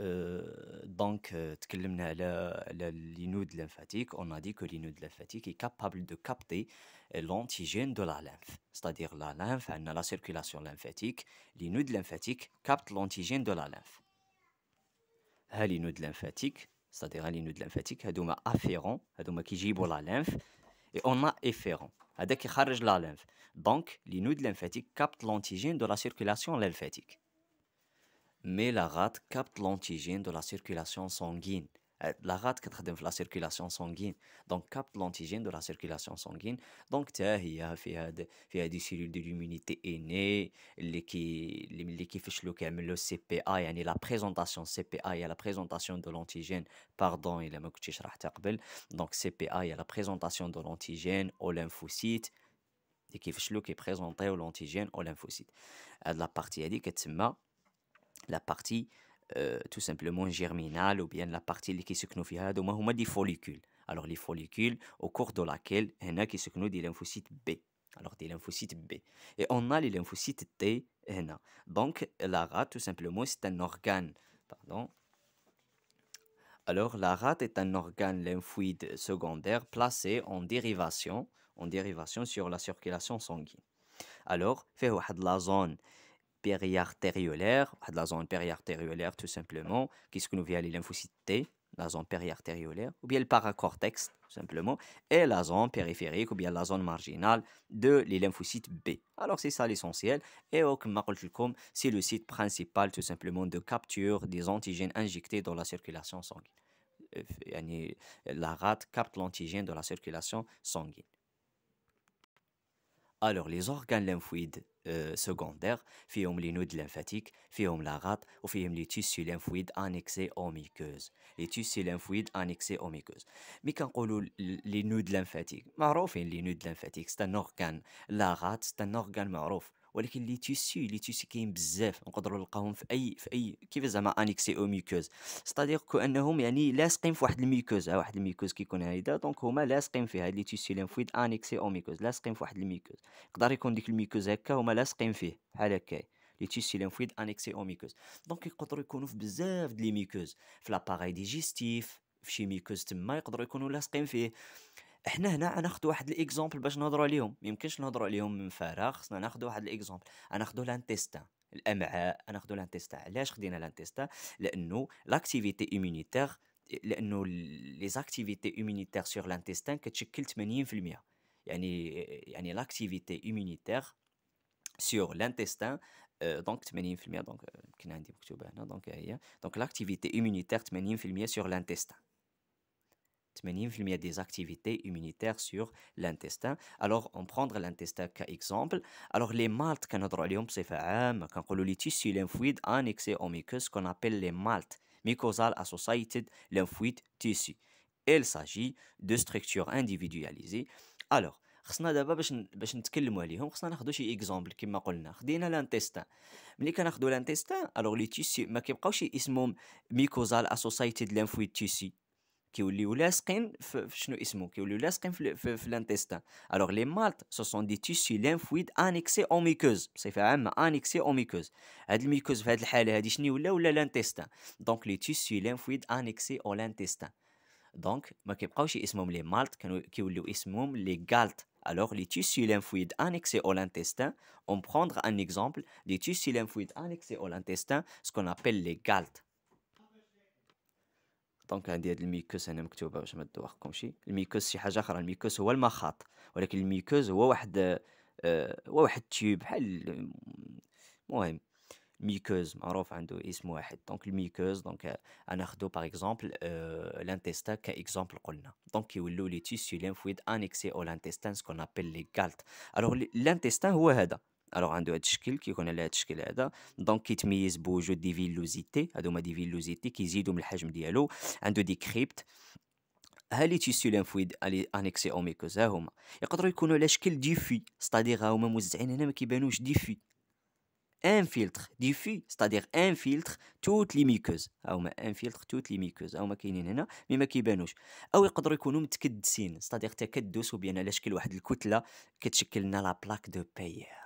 Euh, donc, euh, lymphatique. On a dit que la linode lymphatique est capable de capter euh, l'antigène de la lymphe, c'est-à-dire la lymphe. la circulation lymphatique, la linode lymphatique capte l'antigène de la lymphe. La ah, linode lymphatique, c'est-à-dire la linode lymphatique, a afférent, a qui la lymphe, et on a efférent, a la lymphe. Donc, la linode lymphatique capte l'antigène de la circulation lymphatique mais la rate capte l'antigène de la circulation sanguine. Euh, la rate qui est la circulation sanguine. Donc, capte l'antigène de la circulation sanguine. Donc, il y a des cellules de l'immunité aînées, les qui fichent le CPA, yani la présentation CPA, il y a la présentation de l'antigène. Pardon, il y a Donc, CPA, il y a la présentation de l'antigène au lymphocyte. les qui fichent le qui est présenté au lymphocyte. Euh, la partie, elle dit que la partie euh, tout simplement germinale ou bien la partie qui se connaît فيها des follicules alors les follicules au cours de laquelle a qui se كيسكنوا des lymphocytes B alors des lymphocytes B et on a les lymphocytes T donc la rate tout simplement c'est un organe pardon alors la rate est un organe lymphoïde secondaire placé en dérivation en dérivation sur la circulation sanguine alors fait la zone périartériolaire, à la zone périartériolaire tout simplement, qu'est-ce que nous via les lymphocytes T, la zone périartériolaire, ou bien le paracortex tout simplement, et la zone périphérique ou bien la zone marginale de les lymphocytes B. Alors c'est ça l'essentiel, et c'est le site principal tout simplement de capture des antigènes injectés dans la circulation sanguine. Euh, euh, la rate capte l'antigène de la circulation sanguine. Alors, les organes lymphoïdes euh, secondaires, fiom les nœuds lymphatiques, fiom la rate, ou les tissus lymphoïdes annexés aux Les tissus lymphoïdes annexés aux muqueuses. Mais quand on parle les nœuds lymphatiques, hein, un lymphatique, c'est un organe, la rate, c'est un organe marouf. ولكن لي تيسي لي تيسي كاين بزاف نقدروا نلقاهم في اي في اي كيف زعما انيكسي او ميكوز ستادير كو انهم يعني لاصقين في واحد الميكوز واحد الميكوز كيكون هايدا دونك هما لاصقين فيها لي تيسي ليمفويد انيكسي او ميكوز لاصقين في واحد الميكوز يقدر يكون ديك الميكوز هكا هما لاصقين فيه بحال هكا لي تيسي ليمفويد انيكسي او ميكوز دونك يقدروا يكونوا في بزاف ديال لي ميكوز في لاباغاي ديجيستيف في شي ميكوز تما يقدروا يكونوا لاصقين فيه احنا هنا ناخذ واحد الاكزومبل باش نهضروا عليهم ما يمكنش نهضروا عليهم من فراغ خصنا ناخذ واحد الاكزومبل ناخذوا لانتيستا الامعاء ناخذوا لانتيستا علاش خدينا لانتيستا لانه لاكتيفيتي ايمونيتير لانه لي زاكتيفيتي ايمونيتير سور لانتيستان كتشكل 80% يعني يعني لاكتيفيتي ايمونيتير سور لانتيستان دونك 80% دونك كنا عندي مكتوبه هنا دونك هي دونك لاكتيفيتي ايمونيتير 80% سور لانتيستان 80% des activités immunitaires sur l'intestin. Alors, on prend l'intestin comme exemple. Alors, les maltes qu'on a quand les tissus lymphoïdes annexés au mucus, qu'on appelle les maltes, mucosal associated lymphoid tissue. Il s'agit de structures individualisées. Alors, خصنا دابا باش باش نتكلموا عليهم خصنا ناخذوا شي اكزومبل كما قلنا خدينا لانتيستان ملي كناخذوا لانتيستان الوغ لي تيسي ما كيبقاوش يسمهم ميكوزال اسوسايتيد لانفويد تيسي qui ou les ou les quin l'intestin qui Alors les maltes, ce sont des tissus lymphoïdes annexés aux en mucose. C'est un annexé aux en Les La c'est fait le haléadisni ou les Donc les tissus lymphoïdes en excès en lintestins. Donc, ma qu'approche ismum les maltes qui ou les galtes. les galt. Alors les tissus lymphoïdes annexés excès en on On prendre un exemple les tissus lymphoïdes annexés excès en ce qu'on appelle les galt. دونك عندي هاد الميكوس هنا مكتوبه باش ما شي الميكوس شي حاجه اخرى الميكوس هو المخاط ولكن الميكوز هو واحد آه، هو واحد تيوب بحال المهم ميكوز معروف عنده اسم واحد دونك الميكوز دونك غناخدو باغ اكزومبل لانتيستا كا كاكزومبل قلنا دونك كيولو لي تيسيو ليمفويد انيكسي او لانتيستان سكون ابيل لي غالت الوغ لانتيستان هو هذا الوغ عنده هذا الشكل كيكون على هذا الشكل هذا دونك كيتميز بوجود دي فيلوزيتي هادو هما دي فيلوزيتي كيزيدوا من الحجم ديالو عنده دي كريبت ها لي تيسيو الي انيكسي اوميكوز ها هما يقدروا يكونوا على شكل ديفي ستادير ها هما موزعين هنا ما كيبانوش ديفي ان فيلتر دي في ستادير ان فيلتر توت لي ميكوز ها هما ان فيلتر توت لي ميكوز ها هما كاينين هنا مي ما كيبانوش او يقدروا يكونوا متكدسين ستادير تكدس وبين على شكل واحد الكتله كتشكل لنا لا بلاك دو بيير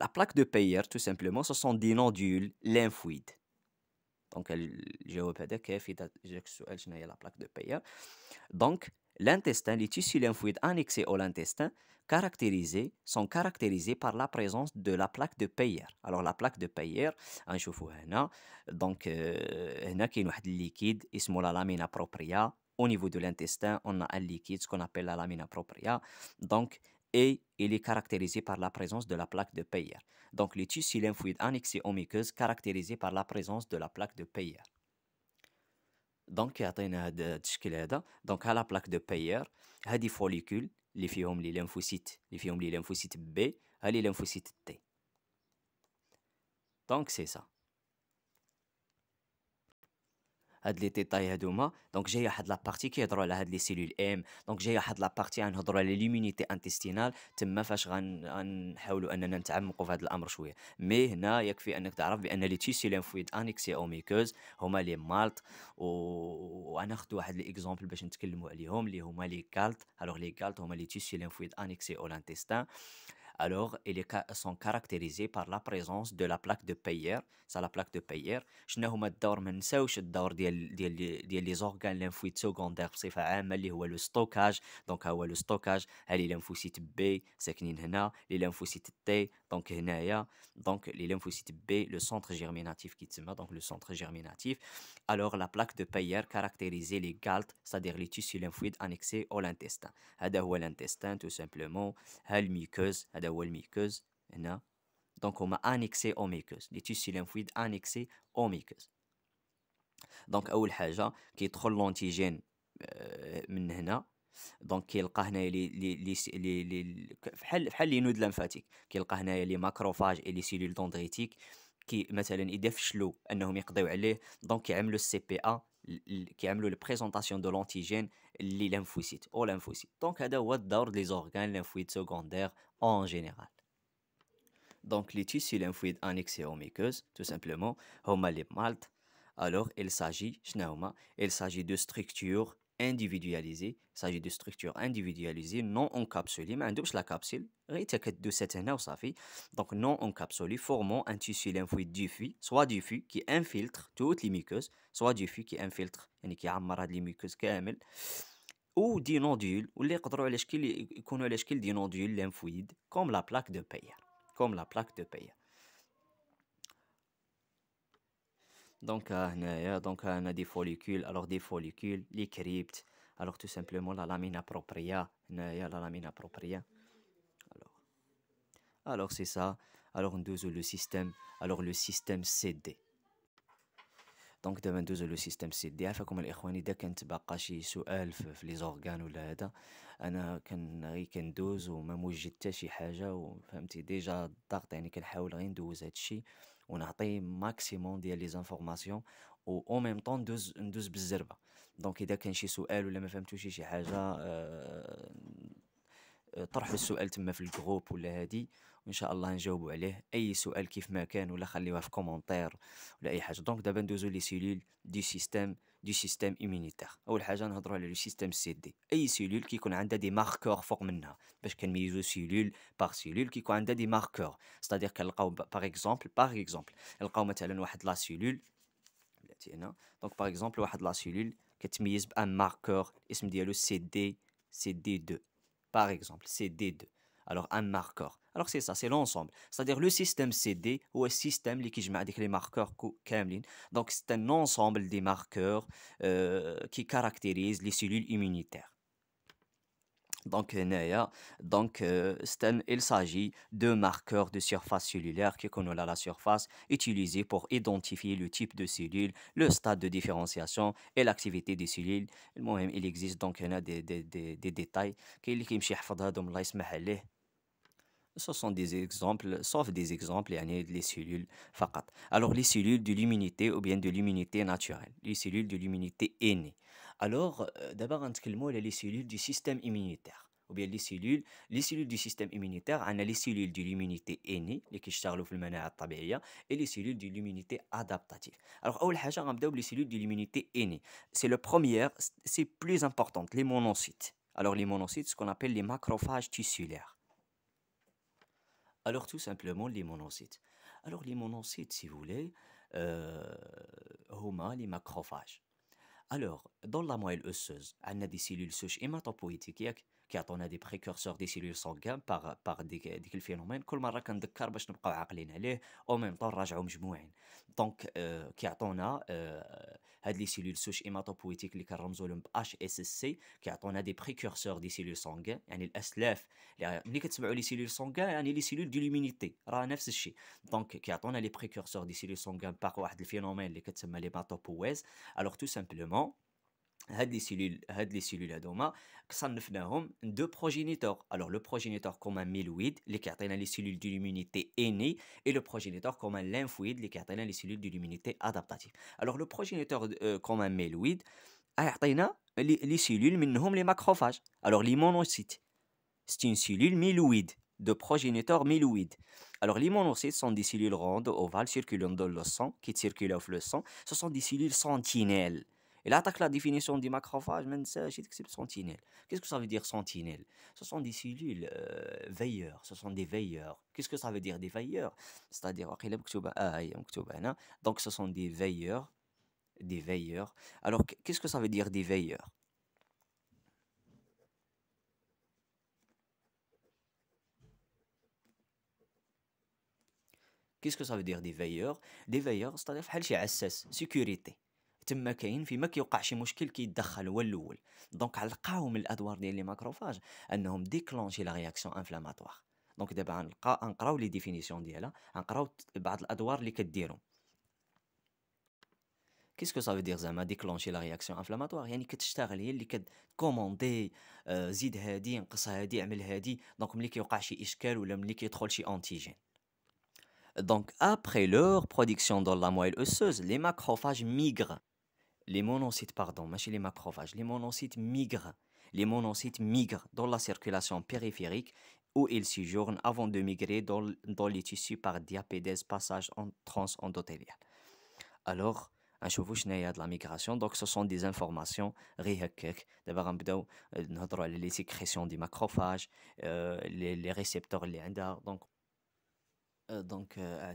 La plaque de Peyer, tout simplement, ce sont des nodules lymphoïdes. Donc, je la plaque de Peyer. Donc, l'intestin, les tissus lymphoïdes annexés au l'intestin caractérisés, sont caractérisés par la présence de la plaque de Peyer. Alors, la plaque de Peyer, on hein, voit donc, euh, il y a un liquide, il s'appelle la lamina propria. Au niveau de l'intestin, on a un liquide, ce qu'on appelle la lamina propria. Donc, et il est caractérisé par la présence de la plaque de Peyer. Donc les tissus lymphoïdes annexés aux caractérisés par la présence de la plaque de Peyer. Donc il y a euh, Donc à la plaque de Peyer, il y a des follicules, les les lymphocytes, les les lymphocytes B, les lymphocytes T. Donc c'est ça. هاد لي تيطاي هادوما دونك جايه واحد لا بارتي كيهضروا على هاد لي سيلول ام دونك جايه واحد لا بارتي غنهضروا على ليمونيتي انتستينال تما فاش غنحاولوا اننا نتعمقوا في هذا الامر شويه مي هنا يكفي انك تعرف بان لي تيسي ليمفويد انيكسي او ميكوز هما لي مالت خدت واحد ليكزومبل باش نتكلموا عليهم اللي هما لي كالت الوغ لي كالت هما لي تيسي ليمفويد انيكسي او لانتيستان Alors, ils sont caractérisés par la présence de la plaque de Peyer. C'est la plaque de Peyer. les organes lymphoïdes secondaires, C'est-à-dire, le stockage. Donc, le stockage, les lymphocytes B, c'est le lymphocytes T, donc y donc les lymphocytes B le centre germinatif qui met, donc le centre germinatif alors la plaque de Peyer caractérisait les galtes c'est-à-dire les tissus lymphoïdes annexés au l'intestin. C'est l'intestin tout simplement هالميكوز هذا هو donc on a annexé au muqueuses les tissus lymphoïdes annexés aux muqueuses donc أول حاجة qui est trop l'antigène euh, donc, il y a les les macrophages et les cellules dendritiques qui mettent été mis en donc, le CPA, qui a la présentation de l'antigène, les lymphocytes. Donc, il y a les organes lymphoïdes secondaires en général. Donc, les tissus lymphoïdes annexés et myqueuses, tout simplement, comme les maltes. Alors, il s'agit de structures individualisé s'agit de structures individualisées non encapsulées mais la لا كابسول de تكدوسها donc non encapsulées formant un tissu lymphoïde diffus soit diffus qui infiltre toutes les muqueuses soit diffus qui infiltre et qui هاد les muqueuses ou des nodules ou يقدروا على شكل يكونوا lymphoïdes comme la plaque de Peyer comme la plaque de Peyer دونك هنايا دونك هنا دي فوليكول الوغ دي فوليكول لي كريبت الوغ تو سامبلومون لا لامين بروبريا هنايا لا لامين بروبريا الوغ الوغ سي سا الوغ ندوزو لو سيستيم الوغ لو سيستيم سي دي دونك دابا ندوزو لو سيستيم سي دي عافاكم الاخوان اذا كانت باقا شي سؤال في لي زورغان ولا هذا انا كان غير كندوز وما موجد حتى شي حاجه وفهمتي ديجا الضغط يعني كنحاول غير ندوز هادشي ونعطي ماكسيموم ديال لي زانفورماسيون و او ميم طون ندوز ندوز بالزربه دونك اذا كان شي سؤال ولا ما فهمتوش شي حاجه أه طرحوا السؤال تما في الجروب ولا هادي وان شاء الله نجاوبوا عليه اي سؤال كيف ما كان ولا خليوها في كومونتير ولا اي حاجه دونك دابا ندوزو لي سيلول دي سيستيم du système immunitaire. Ou le hajan le système CD. Et les cellules qui ont des marqueurs formés. Parce qu'on mise aux cellules par cellule qui ont des marqueurs. C'est-à-dire que par exemple, par exemple, elle a mis la cellule. Donc, par exemple, la cellule qui est un marqueur, c'est le CD, CD2. Par exemple, CD2. Alors, un marqueur. Alors c'est ça, c'est l'ensemble. C'est-à-dire le système CD ou le système qui avec les marqueurs Kamlin. Donc c'est un ensemble des marqueurs euh, qui caractérisent les cellules immunitaires. Donc, euh, euh, il s'agit de marqueurs de surface cellulaire qui connaissent la surface utilisés pour identifier le type de cellule, le stade de différenciation et l'activité des cellules. Il existe donc des, des, des détails qui sont ce sont des exemples, sauf des exemples, les cellules FAKAT. Alors, les cellules de l'immunité ou bien de l'immunité naturelle, les cellules de l'immunité aînée. Alors, euh, d'abord, on les cellules du système immunitaire. Ou bien les cellules, les cellules du système immunitaire, on a les cellules de l'immunité aînée, les et les cellules de l'immunité adaptative. Alors, les cellules de l'immunité innée. C'est le première, c'est plus importante, les monocytes. Alors, les monocytes, ce qu'on appelle les macrophages tissulaires. Alors tout simplement les monocytes. Alors les monocytes, si vous voulez, euh, les macrophages. Alors, dans la moelle osseuse, on a des cellules souches hématopoïétiques, qui attenda des précurseurs des cellules sanguines par par phénomènes. de ce phénomène. Chaque fois qu'on le dit, car bah, je ne suis pas un gaulois. Pourquoi? Ou même par un gommage moyen. Donc, qui attenda? Ces cellules souches par les carmes ou HSC, qui attenda des précurseurs des cellules sanguines. Je ne sais pas. Ni les cellules sanguines, ni les cellules de l'immunité. C'est le même chose. Donc, qui attenda les précurseurs des cellules sanguines par un phénomène, les que les matériaux Alors, tout simplement had les cellules had les deux progéniteurs alors le progéniteur comme un les cartes les cellules de l'immunité innée et le progéniteur commun lymphoïde les cartes les cellules de l'immunité adaptative alors le progéniteur comme un a les cellules les macrophages alors les monocytes c'est une cellule méloïde de progéniteur méloïde alors les monocytes sont des cellules rondes ovales circulant dans le sang qui circulent dans le sang ce sont des cellules sentinelles il attaque la définition du macrophage, mais que c'est sentinelle. Qu'est-ce que ça veut dire sentinelle Ce sont des cellules veilleurs, ce sont des veilleurs. Qu'est-ce que ça veut dire des veilleurs C'est-à-dire, donc ce sont des veilleurs, des veilleurs. Alors, qu'est-ce que ça veut dire des veilleurs Qu'est-ce que ça veut dire des veilleurs Des veilleurs, c'est-à-dire sécurité. تما كاين فيما كيوقع شي مشكل كيتدخل هو الاول دونك علقاو من الادوار ديال لي ماكروفاج انهم ديكلونشي لا رياكسيون انفلاماتوار دونك دابا غنلقى غنقراو لي ديفينيسيون ديالها غنقراو بعض الادوار اللي كديرهم كيسكو سافو دير زعما ديكلونشي لا رياكسيون انفلاماتوار يعني كتشتغل هي اللي كتكوموندي آه، زيد هادي نقص هادي عمل هادي دونك ملي كيوقع شي اشكال ولا ملي كيدخل شي انتيجين Donc après leur production dans la moelle osseuse, les macrophages migrent les monocytes, pardon, chez les macrophages, les monocytes migrent. Les monocytes migrent dans la circulation périphérique où ils séjournent avant de migrer dans, les tissus par diapédèse passage en transendothélial. Alors, un a de la migration, donc ce sont des informations D'abord, euh, on les sécrétions des macrophages, euh, les, récepteurs, les endards. Donc, euh, donc, euh,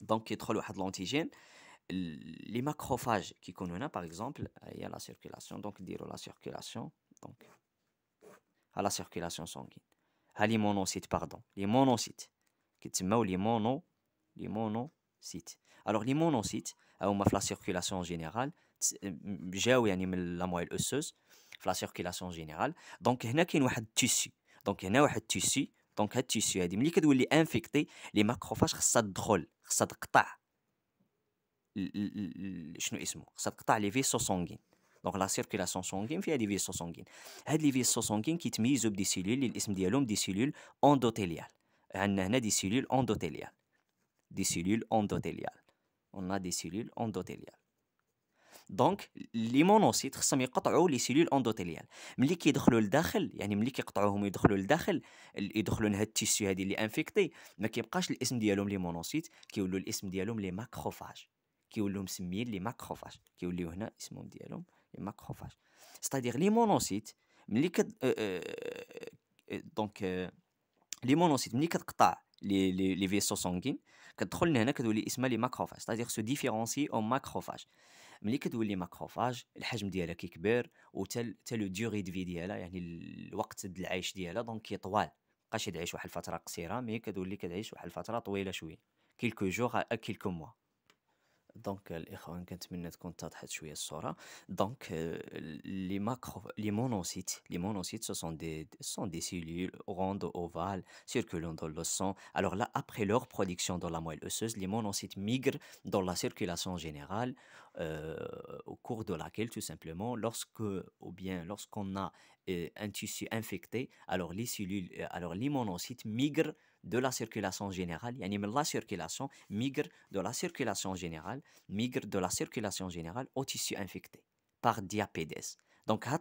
Donc, il y a trop d'antigènes. Les macrophages qui a, par exemple, il y a la circulation. Donc, il la circulation. à la circulation sanguine. Les monocytes. pardon. Les monocytes. Les monocytes. Alors, les monocytes, elles euh, ont fait la circulation générale. Euh, j'ai la moelle osseuse. la circulation générale. Donc, il y en a qui Donc, il y en دونك هاد التيسيو هادي ملي كتولي انفيكتي لي ماكروفاج خاصها تدخل خاصها تقطع شنو اسمه خاصها تقطع لي فيسو سونغين دونك لا سيركيلاسيون سونغين فيها لي فيسو سونغين هاد لي فيسو سونغين كيتميزو بدي سيلول اللي الاسم ديالهم دي سيلول اندوتيليال عندنا هنا دي سيلول اندوتيليال دي سيلول اندوتيليال اون دي سيلول اندوتيليال دونك لي مونوسيت خصهم يقطعوا لي سيلول اندوتيليال ملي كيدخلوا لداخل يعني ملي كيقطعوهم يدخلوا لداخل يدخلوا لهاد التيسيو هادي اللي انفيكتي ما كيبقاش الاسم ديالهم لي مونوسيت كيولوا الاسم ديالهم لي ماكروفاج كيولوا مسميين لي ماكروفاج كيوليو هنا اسمهم ديالهم لي ماكروفاج ستادير لي مونوسيت ملي كد دونك لي مونوسيت ملي كتقطع لي لي لي فيسو سونغين كتدخل لهنا كتولي اسمها لي ماكروفاج ستادير سو ديفيرونسي او ماكروفاج ملي كتولي ماكروفاج الحجم ديالها كيكبر وتا تا لو ديوغي دفي ديالها يعني الوقت د العيش ديالها دونك كيطوال مابقاش تعيش واحد الفتره قصيره مي كتولي كتعيش واحد الفتره طويله شويه كيلكو جوغ كيلكو موا Donc, euh, euh, les monocytes, ce sont des cellules rondes ovales circulant dans le sang alors là après leur production dans la moelle osseuse les monocytes migrent dans la circulation générale euh, au cours de laquelle tout simplement lorsque ou bien lorsqu'on a un tissu infecté alors les cellules alors les monocytes migrent de la circulation générale, yani la circulation migre de la circulation générale, migre de la circulation générale au tissu infecté par diapédèse. Donc, y a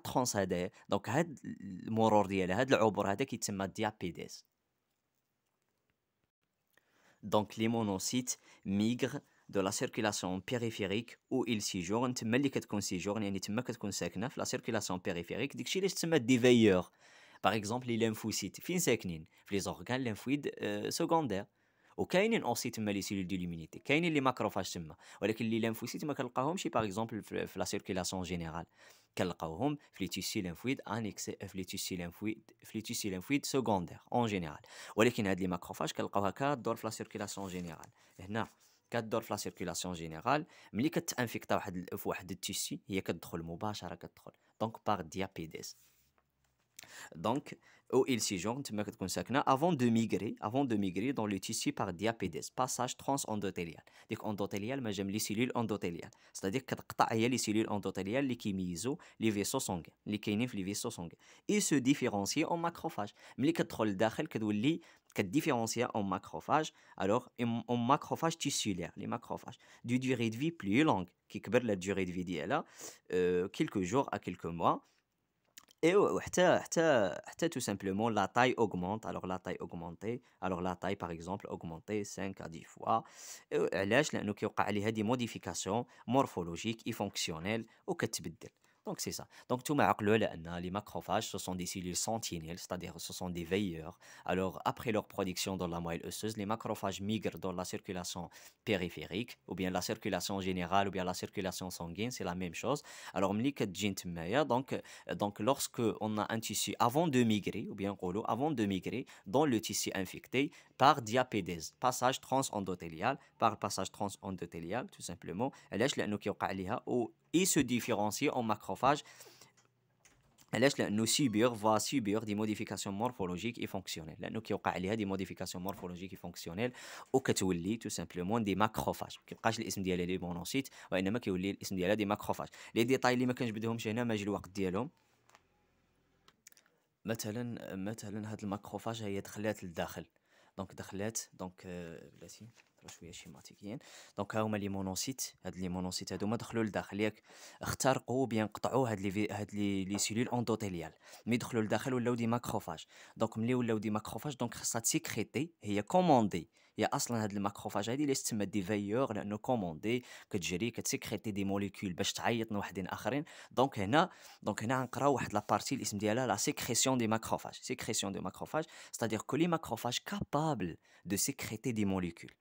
donc ce morceau ce qui est Donc, les monocytes migrent de la circulation périphérique où ils séjournent, mais ils ne sont pas ils la circulation périphérique, donc ils sont des veilleurs. Par exemple, les lymphocytes, phagocytine, les organes lymphoïdes euh, secondaires, ou quand il y a une hantécite malicule de l'immunité, il y a macrophages, alors qu'il y a des lymphocytes par exemple, dans la circulation générale, quels qu'elles soient, les tissus lymphoïdes annexes, les tissus lymphoïdes secondaires en général, alors qu'il des macrophages qui le qu'elles soient, dans la circulation générale. Eh bien, quand dans la circulation générale, une infecte à un tissu, il y a que d'aller au Donc par diabète. Donc, ils oh, il tu m'as avant de migrer, avant de migrer dans le tissu par diapédèse, passage transendothélial. Donc endothélial, mais j'aime les cellules endothéliales. C'est-à-dire que tu as les cellules endothéliales qui misent les vaisseaux sanguins, les les vaisseaux sanguins. Et se différencient en macrophages Mais les contrôles d'akhil, que tu différencier en macrophages alors en macrophages tissulaires les macrophages, d'une durée de vie plus longue, qui est la durée de vie d'elle, euh, quelques jours à quelques mois et tout simplement la taille augmente alors la taille augmentée alors la taille par exemple augmentée 5 à 10 fois et علاش لانه كيوقع عليها دي موديفيكاسيون et اي فونكسيونيل donc c'est ça. Donc tout les macrophages, ce sont des cellules sentinelles, c'est-à-dire ce sont des veilleurs. Alors après leur production dans la moelle osseuse, les macrophages migrent dans la circulation périphérique, ou bien la circulation générale, ou bien la circulation sanguine, c'est la même chose. Alors donc, euh, donc lorsque on a un tissu avant de migrer, ou bien avant de migrer dans le tissu infecté, par diapédèse, passage transendothélial, par passage transendothélial, tout simplement. Et se différencier en macrophage nous subir, va subir des modifications morphologiques et fonctionnelles. Nous qui des modifications morphologiques et fonctionnelles, ou tout simplement des macrophages. Qui الاسم ديالها لي des macrophages. مثلا مثلا دونك دخلات دونك بلاتي شويه شيماتيكيين دونك ها هما لي مونوسيت هاد لي مونوسيت هادو ما دخلوا لداخل ياك اخترقوا بيان قطعوا هاد لي هاد لي لي سيلول اندوتيليال مي دخلوا لداخل ولاو دي ماكروفاج دونك ملي ولاو دي ماكروفاج دونك خاصها تسيكريتي هي كوموندي هي اصلا هاد الماكروفاج هادي ليست تسمى دي فيور لانه كوموندي كتجري كتسيكريتي دي موليكول باش تعيط لواحدين اخرين دونك هنا دونك هنا غنقراو واحد لابارتي الاسم ديالها لا سيكريسيون دي ماكروفاج سيكريسيون دي ماكروفاج ستادير كو لي ماكروفاج كابابل دو سيكريتي دي موليكول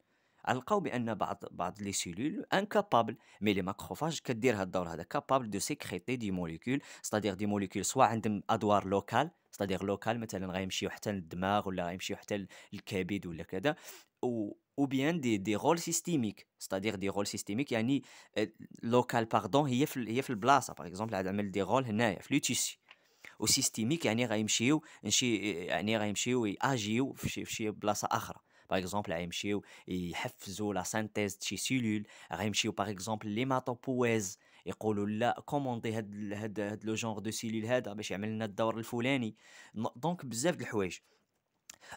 لقاو بان بعض بعض لي سيلول انكابابل مي لي ماكروفاج كدير هذا الدور هذا كابابل دو سيكريتي دي موليكول ستادير دي موليكول سوا عندهم ادوار لوكال ستادير لوكال مثلا غيمشيو حتى للدماغ ولا غيمشيو حتى للكبد ولا كذا او بيان دي دي رول سيستيميك cest دي رول سيستيميك يعني لوكال euh، باردون هي في هي في البلاصه باغ اكزومبل عمل دي رول هنايا في لو تيسي وسيستيميك يعني غيمشيو نشي يعني غيمشيو ياجيو في شي بلاصه اخرى باغ اكزومبل غيمشيو يحفزوا لا سانتيز شي سيلول غيمشيو باغ اكزومبل ماتوبويز يقولوا لا كوموندي هاد هاد هاد لو جونغ دو سيلول هذا باش يعمل لنا الدور الفلاني دونك بزاف د الحوايج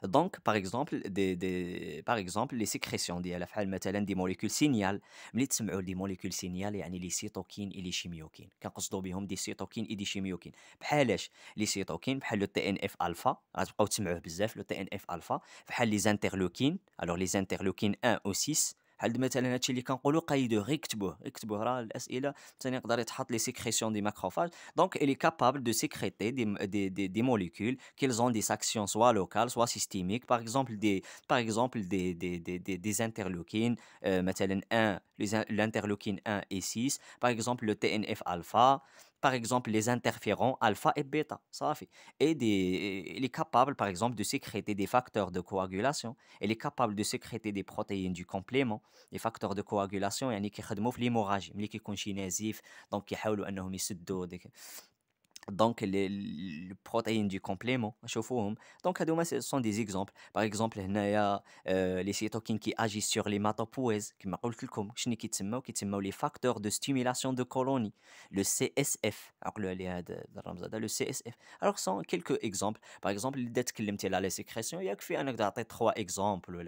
Donc par exemple des des par exemple les sécrétions des affal مثلا des molécules signal. ملي تسمعوا les molécules signal les cytokines et les chimiokines. Kanqṣdo bihom des cytokines et des chimiokines. les cytokines bhal le TNF alpha, gtabqaw tsm3ouh bzaf le TNF alpha, les interleukines Alors les interleukines 1 ou 6 halementement hache li kanqulu qaydou ghi ktebou ktebou ra les asile tani qdar ythatt les sécrétion des macrophages donc elle est capable de sécréter des des des molécules qui ont des actions soit locales soit systémiques par exemple des par exemple des des des des interleukine euh, مثلا 1 l'interleukine 1 et 6 par exemple le TNF alpha par exemple les interférons alpha et bêta, ça fait. Et il est capable, par exemple, de sécréter des facteurs de coagulation. Il est capable de sécréter des protéines du complément, des facteurs de coagulation, يعني qui خدموا l'hémorragie, ملي كيكون شي نزيف, donc يحاولوا donc, les protéines du complément. Donc, ce sont des exemples. Par exemple, il y a les cytokines qui agissent sur les matopouées, qui m'ont c'est les facteurs de stimulation de colonies, le CSF. Euh, alors, ce sont quelques exemples. Par exemple, la il y a trois exemples.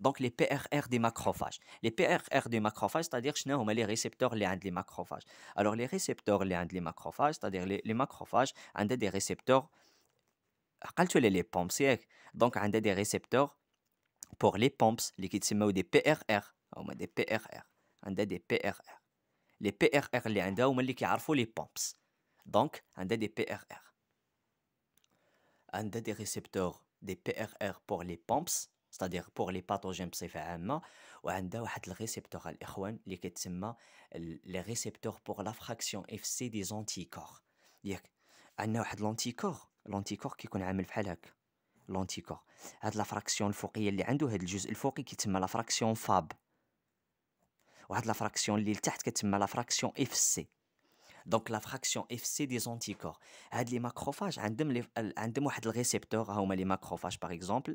Donc les PRR des macrophages. Les PRR des macrophages, c'est-à-dire les récepteurs les des macrophages. Alors les récepteurs les les macrophages, c'est-à-dire les, macrophages, ont des récepteurs les pompes, donc ont des récepteurs pour les pompes, les des PRR, des PRR, des PRR. Les PRR les ont ou les qui les pompes. Donc ont des PRR. Ont des récepteurs des PRR pour les pompes c'est-à-dire pour les pathogènes principalement, on a un récepteur, les frères, qui le récepteur pour la fraction FC des anticorps. Il y a un anticorps, l'anticorps qui est en train de faire ça, l'anticorps. Il y a la fraction qui est le plus élevé qui la fraction Fab. Il y a la fraction qui est la fraction FC. Donc la fraction FC des anticorps. Il y a les macrophages, ils ont un récepteur, les macrophages par exemple.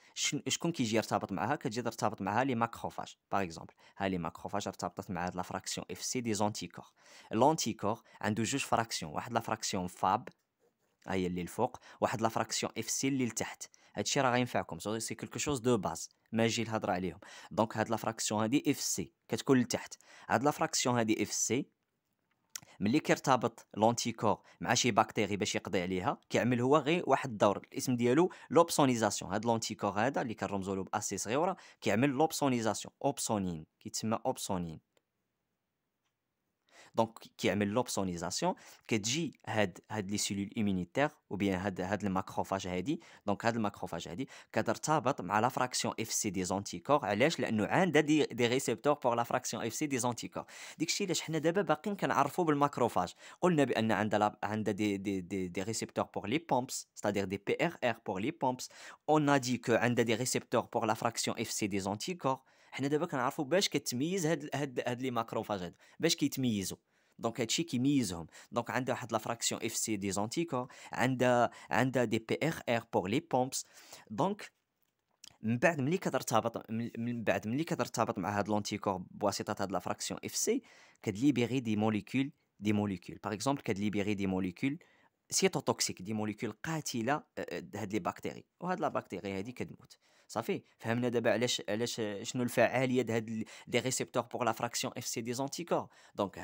شكون كيجي يرتبط معها كتجي ترتبط معها لي ماكروفاج باغ اكزومبل ها لي ماكروفاج ارتبطت مع هاد لا فراكسيون اف سي دي زونتيكور لونتيكور عنده جوج فراكسيون واحد لا فراكسيون فاب ها هي اللي الفوق واحد لا فراكسيون اف سي اللي لتحت هادشي راه غينفعكم سو سي كلكو شوز دو باز ما جي الهضره عليهم دونك هاد لا فراكسيون هادي اف سي كتكون لتحت هاد لا فراكسيون هادي اف سي ملي كيرتبط لونتيكور مع شي باكتيري باش يقضي عليها كيعمل هو غير واحد الدور الاسم ديالو لوبسونيزاسيون هاد لونتيكور هذا اللي كنرمزوا له باسي صغيوره كيعمل لوبسونيزاسيون اوبسونين كيتسمى اوبسونين donc qui aime l'obsonisation, qui que dit had les cellules immunitaires ou bien had les macrophages hadi donc had les macrophages hadi, à la fraction FC des anticorps Parce qu'il y des des récepteurs pour la fraction FC des anticorps. D'ici les, on a on a dit que l'on a des macrophage on a des récepteurs pour les pumps, c'est-à-dire des PRR pour les pumps, on a dit que y a des récepteurs pour la fraction FC des anticorps حنا دابا كنعرفوا باش كتميز هاد هاد هاد لي ماكروفاج هاد باش كيتميزوا دونك هادشي كيميزهم دونك عندها واحد لا فراكسيون اف سي دي زونتيكو عندها عندها دي بي ار ار بور لي بومبس دونك من بعد ملي كترتبط من بعد ملي كترتبط مع هاد لونتيكور بواسطه هاد لا فراكسيون اف سي كتليبيري دي موليكول دي موليكول باغ اكزومبل كتليبيري دي موليكول سيتوتوكسيك دي موليكول قاتله آه، آه، هاد لي بكتيري وهاد لا بكتيري هادي كتموت Ça fait. Nous avons le fais de des récepteurs pour la fraction FC des anticorps. Donc,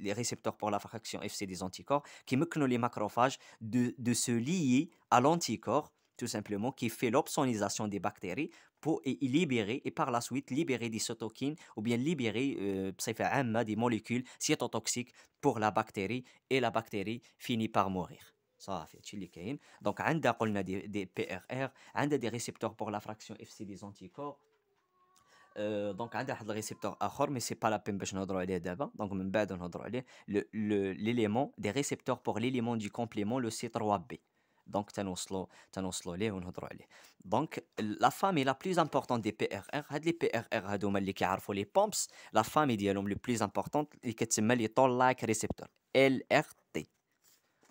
les récepteurs pour la fraction FC des anticorps qui permettent les macrophages de se lier à l'anticorps, tout simplement, qui fait l'obsonisation des bactéries pour libérer et par la suite libérer des cytokines ou bien libérer euh, des molécules cytotoxiques pour la bactérie et la bactérie finit par mourir donc on a des PRR, on a des récepteurs pour la fraction FC des anticorps euh, donc on a des récepteurs à autre mais c'est pas la pompe que nous allons y donc même pas dans notre le l'élément des récepteurs pour l'élément du complément le C 3 B donc telons le telons le donc la famille la plus importante des PRR, les PRR dont on a les carrefours les pompes. la famille est également le plus importante et que c'est maléto like récepteur LRT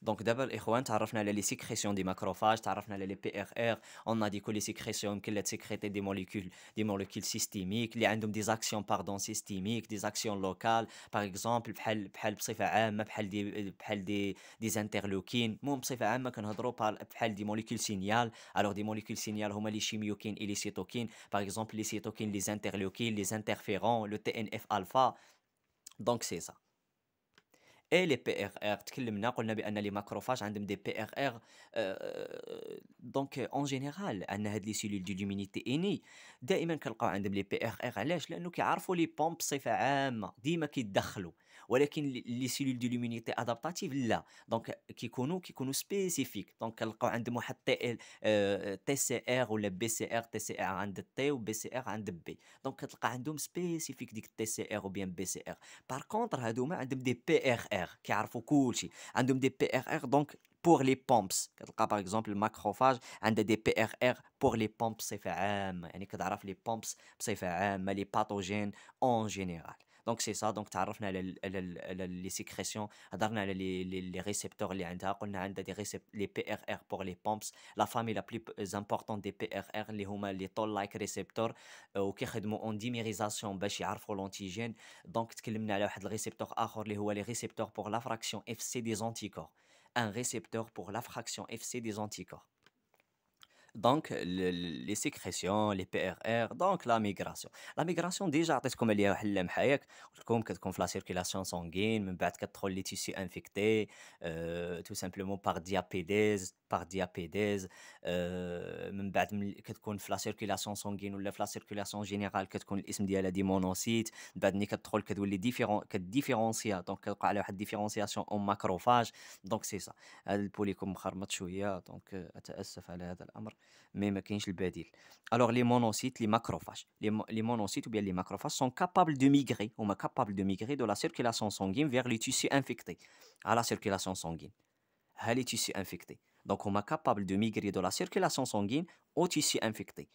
Donc d'abord les Ikhwan, on a appris les sécrétion des macrophages, on a appris sur les PRR, on a dit que les sécrétions, qu'il a sécrété des molécules, des molécules systémiques, qui ont des actions pardon, systémiques, des actions locales, par exemple, comme comme en général, comme des des interleukines, donc en général, on parle par comme des molécules signal, alors des molécules signal, comme les chimiokines et les cytokines, par exemple, les cytokines, les interleukines, les interférons, le TNF alpha. Donc c'est ça. اي لي بي ار ار تكلمنا قلنا بان لي ماكروفاج عندهم دي بي ار ار آه، آه، دونك اون جينيرال ان هاد لي سيلول دي لومينيتي اني دائما كنلقاو عندهم لي بي ار ار علاش لانه كيعرفوا لي بومب بصفه عامه ديما كيتدخلوا Mais les cellules de l'immunité adaptative là donc qui connaissent qui connaux spécifiques donc elle quand même peut le TCR ou le BCR TCR en de T ou BCR en de B donc elle quand même spécifique du TCR ou bien BCR par contre il y a des PRR qui savent tout. aussi ont des PRR donc pour les pompes. elle cas par exemple le macrophage un des PRR pour les pompes c'est fait R et ne que les pompes c'est fait les pathogènes en général donc c'est ça, donc tu as appris les sécrétions, tu as les récepteurs qu'il tu as les PRR pour les pompes, la famille la plus importante des PRR les toll-like récepteurs qui euh, servent en dimérisation pour savoir l'antigène. Donc tu as les récepteurs autre récepteur qui est le récepteur pour la fraction FC des anticorps, un récepteur pour la fraction FC des anticorps donc les sécrétions, les PRR, donc la migration. La migration, déjà, comme elle est à c'est comme la circulation sanguine, même trop les tissus infectés, euh, tout simplement par diapédèse, par diapédèse, euh, même la circulation sanguine ou la circulation générale, que l'isme dit à la dimonocyte, même trop les différents, que donc la différenciation en macrophages, donc c'est ça. C'est pour les comme donc à euh, على هذا الامر mais alors les monocytes les macrophages les, monocytes ou bien les macrophages sont capables de migrer est capable de migrer de la circulation sanguine vers les tissus infectés à la circulation sanguine à les tissus infectés donc on est capable de migrer de la circulation sanguine au tissu infecté.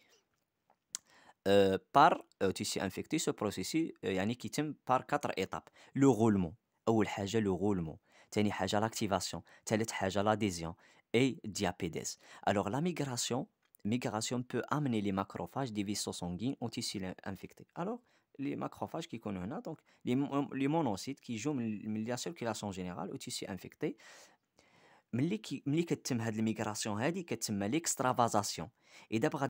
Euh, par le euh, tissu infecté ce processus euh, qui par quatre étapes le roulement أول le roulement ثاني l'activation l'adhésion et Alors la migration, migration peut amener les macrophages des vaisseaux sanguins au tissu infecté. Alors les macrophages qui connaissent a, donc les, monocytes qui jouent la circulation générale au tissu infecté, ملي كي ملي كتم هاد الميغراسيون هادي كتسمى ليكسترافازاسيون Et